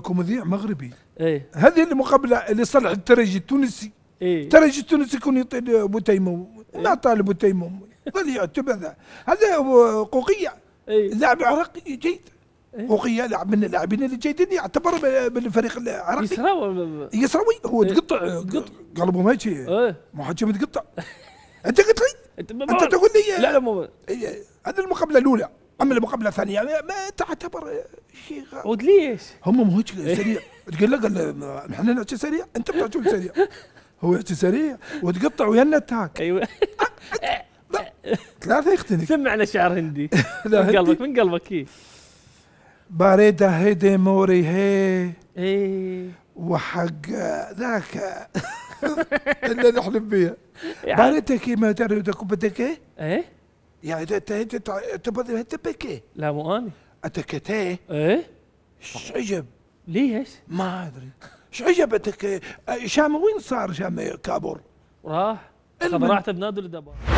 كوميديا مغربي ايه هذه المقابله لصالح الترجي التونسي ايه الترجي التونسي يكون يطيل بوتيمو نعطى إيه؟ لبوتيموم ظل يعتبر هذا هذا قوقيه ايه لاعب عراقي جيد إيه. قوقيه لاعب من اللاعبين اللي جيدين يعتبر من الفريق العراقي يسراوي يسراوي هو إيه. تقطع تقطع قلبه ماشي إيه. محجم متقطع انت قلت لي انت تقول لي لا لا هذه المقابله الاولى اما المقابله الثانيه ما تعتبر شيء غلط ليش؟ هم هيك سريع تقول لك احنا نحكي سريع انت بتحكي سريع هو يحكي سريع وتقطع ويانا تاك ايوه ثلاثة يختنق سمعنا شعر هندي من قلبك من قلبك اي باريدا هيدي موري هي اي وحق ذاك اللي نحلم بيه يعني. باريدا إيه؟ ما تعرف بدك ايه؟ ايه يعني انت انت تبكي لا مو اني اتكتي ايه ايش عجب ليش؟ ما ادري ايش عجبتك شامه وين صار شامه كابور؟ راح خذ راحته بنادل الدبار